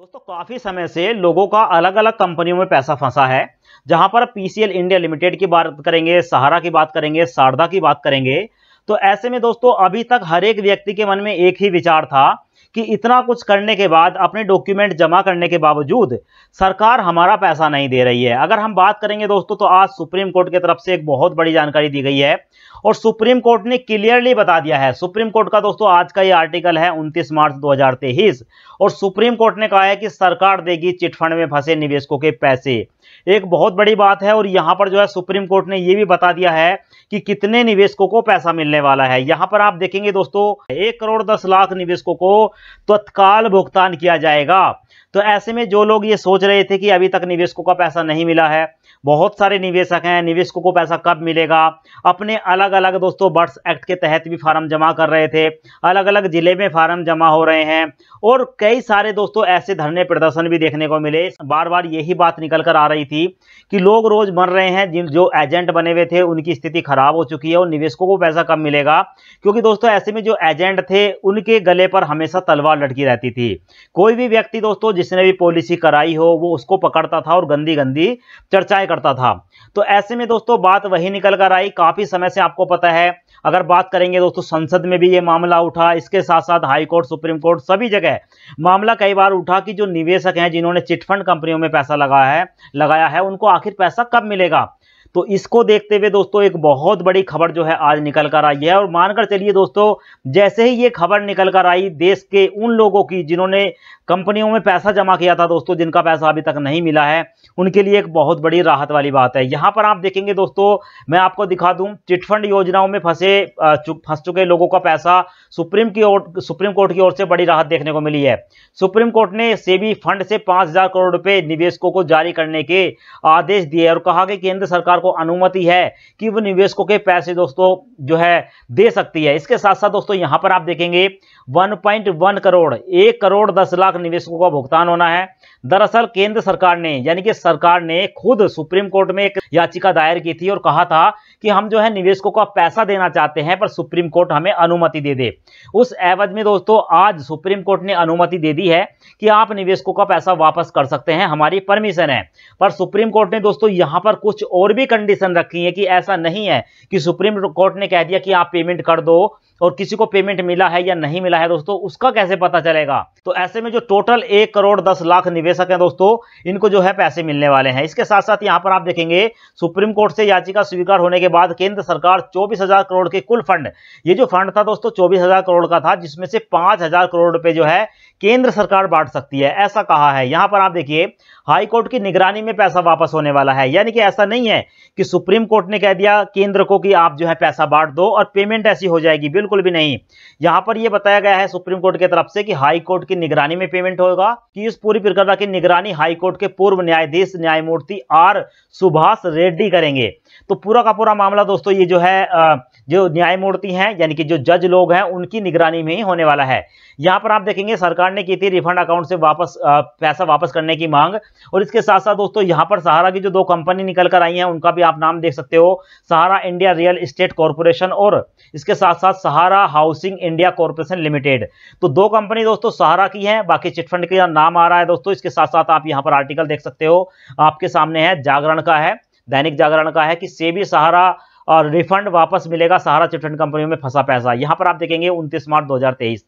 दोस्तों काफ़ी समय से लोगों का अलग अलग कंपनियों में पैसा फंसा है जहां पर पीसीएल इंडिया लिमिटेड की बात करेंगे सहारा की बात करेंगे शारदा की बात करेंगे तो ऐसे में दोस्तों अभी तक हर एक व्यक्ति के मन में एक ही विचार था कि इतना कुछ करने के बाद अपने डॉक्यूमेंट जमा करने के बावजूद सरकार हमारा पैसा नहीं दे रही है अगर हम बात करेंगे दोस्तों तो आज सुप्रीम कोर्ट की तरफ से एक बहुत बड़ी जानकारी दी गई है और सुप्रीम कोर्ट ने क्लियरली बता दिया है सुप्रीम कोर्ट का दोस्तों आज का ये आर्टिकल है 29 मार्च 2023 और सुप्रीम कोर्ट ने कहा है कि सरकार देगी चिटफंड में फंसे निवेशकों के पैसे एक बहुत बड़ी बात है और यहां पर जो है सुप्रीम कोर्ट ने यह भी बता दिया है कि कितने निवेशकों को पैसा मिलने वाला है यहां पर आप देखेंगे दोस्तों एक करोड़ दस लाख निवेशकों को तत्काल भुगतान किया जाएगा तो ऐसे में जो लोग ये सोच रहे थे कि अभी तक निवेशकों का पैसा नहीं मिला है बहुत सारे निवेशक हैं निवेशकों को पैसा कब मिलेगा अपने अलग अलग दोस्तों बर्ड्स एक्ट के तहत भी फार्म जमा कर रहे थे अलग अलग ज़िले में फार्म जमा हो रहे हैं और कई सारे दोस्तों ऐसे धरने प्रदर्शन भी देखने को मिले बार बार यही बात निकल कर आ रही थी कि लोग रोज़ मर रहे हैं जिन जो एजेंट बने हुए थे उनकी स्थिति ख़राब हो चुकी है और निवेशकों को पैसा कब मिलेगा क्योंकि दोस्तों ऐसे में जो एजेंट थे उनके गले पर हमेशा तलवार लटकी रहती थी कोई भी व्यक्ति दोस्तों जिसने भी पॉलिसी कराई हो वो उसको पकड़ता था और गंदी गंदी चर्चा जाया करता था तो ऐसे में दोस्तों बात वही निकल कर आई काफ़ी समय से आपको पता है अगर बात करेंगे दोस्तों संसद में भी ये मामला उठा इसके साथ साथ हाई कोर्ट सुप्रीम कोर्ट सभी जगह मामला कई बार उठा कि जो निवेशक हैं जिन्होंने चिटफंड कंपनियों में पैसा लगाया है लगाया है उनको आखिर पैसा कब मिलेगा तो इसको देखते हुए दोस्तों एक बहुत बड़ी खबर जो है आज निकल कर आई है और मानकर चलिए दोस्तों जैसे ही ये खबर निकल कर आई देश के उन लोगों की जिन्होंने कंपनियों में पैसा जमा किया था दोस्तों जिनका पैसा अभी तक नहीं मिला है उनके लिए एक बहुत बड़ी राहत वाली बात है यहाँ पर आप देखेंगे दोस्तों मैं आपको दिखा दूँ चिटफंड योजनाओं में फंसे फंस चुके लोगों का पैसा सुप्रीम की ओर सुप्रीम कोर्ट की ओर से बड़ी राहत देखने को मिली है सुप्रीम कोर्ट ने सेबी फंड से पाँच करोड़ रुपये निवेशकों को जारी करने के आदेश दिए और कहा कि केंद्र सरकार सरकार को अनुमति है कि वो निवेशकों के पैसे दोस्तों जो है दे सकती है इसके साथ साथ दोस्तों यहां पर आप देखेंगे 1.1 करोड़ एक करोड़ दस लाख निवेशकों का भुगतान होना है दरअसल केंद्र सरकार ने यानी कि सरकार ने खुद सुप्रीम कोर्ट में एक याचिका दायर की थी और कहा था कि हम जो है निवेशकों का पैसा देना चाहते हैं पर सुप्रीम कोर्ट हमें अनुमति दे दे उस एवज में दोस्तों आज सुप्रीम कोर्ट ने अनुमति दे दी है कि आप निवेशकों का पैसा वापस कर सकते हैं हमारी परमिशन है पर सुप्रीम कोर्ट ने दोस्तों यहां पर कुछ और भी कंडीशन रखी है कि ऐसा नहीं है कि सुप्रीम कोर्ट ने कह दिया कि आप पेमेंट कर दो और किसी को पेमेंट मिला है या नहीं मिला है दोस्तों उसका कैसे पता चलेगा तो ऐसे में जो टोटल एक करोड़ दस लाख निवेशक हैं दोस्तों इनको जो है पैसे मिलने वाले हैं इसके साथ साथ यहां पर आप देखेंगे सुप्रीम कोर्ट से याचिका स्वीकार होने के बाद केंद्र सरकार चौबीस हजार करोड़ के कुल फंड ये जो फंड था दोस्तों चौबीस करोड़ का था जिसमें से पांच करोड़ रुपए जो है केंद्र सरकार बांट सकती है ऐसा कहा है यहां पर आप देखिए हाई कोर्ट की निगरानी में पैसा वापस होने वाला है यानी कि ऐसा नहीं है कि सुप्रीम कोर्ट ने कह दिया केंद्र को कि आप जो है पैसा बांट दो और पेमेंट ऐसी हो जाएगी बिल्कुल भी नहीं यहां पर यह बताया गया है सुप्रीम कोर्ट की तरफ से कि हाई कोर्ट की निगरानी में पेमेंट होगा कि इस पूरी प्रक्रिया की निगरानी हाई कोर्ट के पूर्व न्यायाधीश न्यायमूर्ति आर सुभाष रेड्डी करेंगे तो पूरा का पूरा मामला दोस्तों ये जो है जो न्यायमूर्ति है यानी कि जो जज लोग हैं उनकी निगरानी में ही होने वाला है यहां पर आप देखेंगे सरकार सरकार ने की थी रिफंड अकाउंट से वापस पैसा वापस करने की मांग और इसके साथ साथ दोस्तों यहां पर सहारा की जो दो कंपनी निकल कर आई हैं उनका भी आप नाम देख सकते हो Sahara India real estate corporation और इसके साथ साथ Sahara housing India corporation limited तो दो कंपनी दोस्तों सहारा की है बाकी चिटफंड का नाम आ रहा है दोस्तों इसके साथ साथ आप यहाँ पर आर्टिकल देख सकते हो आपके सामने है जागरण का है दैनिक जागरण का है कि सेबी सहारा और रिफंड वापस मिलेगा सहारा चिटफंड कंपनियों में फंसा पैसा यहां पर आप देखेंगे उनतीस मार्च 2023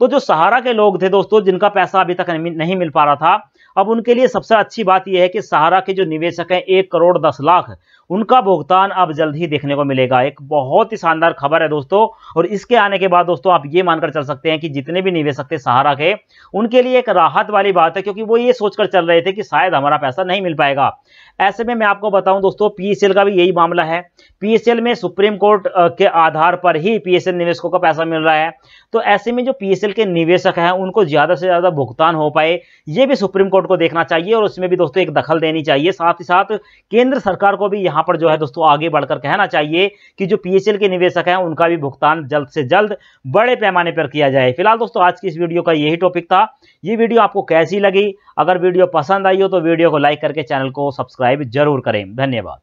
तो जो सहारा के लोग थे दोस्तों जिनका पैसा अभी तक नहीं मिल पा रहा था अब उनके लिए सबसे अच्छी बात यह है कि सहारा के जो निवेशक हैं एक करोड़ दस लाख उनका भुगतान अब जल्द ही देखने को मिलेगा एक बहुत ही शानदार खबर है दोस्तों और इसके आने के बाद दोस्तों आप ये मानकर चल सकते हैं कि जितने भी निवेशक थे सहारा के उनके लिए एक राहत वाली बात है क्योंकि वो ये सोचकर चल रहे थे कि शायद हमारा पैसा नहीं मिल पाएगा ऐसे में मैं आपको बताऊं दोस्तों पीएसएल का भी यही मामला है पीएसएल में सुप्रीम कोर्ट के आधार पर ही पीएसएल निवेशकों का पैसा मिल रहा है तो ऐसे में जो पीएसएल के निवेशक हैं उनको ज़्यादा से ज़्यादा भुगतान हो पाए ये भी सुप्रीम कोर्ट रिपोर्ट को देखना चाहिए और उसमें भी दोस्तों एक दखल देनी चाहिए साथ ही साथ केंद्र सरकार को भी यहाँ पर जो है दोस्तों आगे बढ़कर कहना चाहिए कि जो पीएचएल के निवेशक हैं उनका भी भुगतान जल्द से जल्द बड़े पैमाने पर किया जाए फिलहाल दोस्तों आज की इस वीडियो का यही टॉपिक था ये वीडियो आपको कैसी लगी अगर वीडियो पसंद आई हो तो वीडियो को लाइक करके चैनल को सब्सक्राइब जरूर करें धन्यवाद